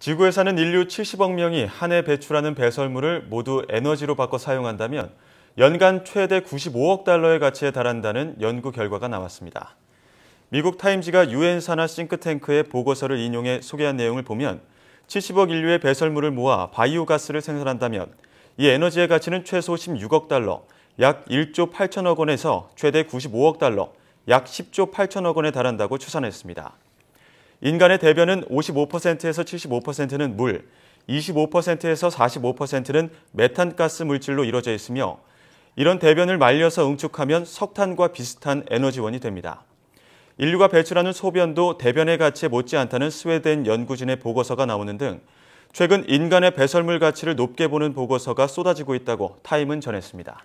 지구에 사는 인류 70억 명이 한해 배출하는 배설물을 모두 에너지로 바꿔 사용한다면 연간 최대 95억 달러의 가치에 달한다는 연구 결과가 나왔습니다. 미국 타임지가 유엔 산하 싱크탱크의 보고서를 인용해 소개한 내용을 보면 70억 인류의 배설물을 모아 바이오가스를 생산한다면 이 에너지의 가치는 최소 16억 달러, 약 1조 8천억 원에서 최대 95억 달러, 약 10조 8천억 원에 달한다고 추산했습니다. 인간의 대변은 55%에서 75%는 물, 25%에서 45%는 메탄가스 물질로 이루어져 있으며 이런 대변을 말려서 응축하면 석탄과 비슷한 에너지원이 됩니다. 인류가 배출하는 소변도 대변의 가치에 못지않다는 스웨덴 연구진의 보고서가 나오는 등 최근 인간의 배설물 가치를 높게 보는 보고서가 쏟아지고 있다고 타임은 전했습니다.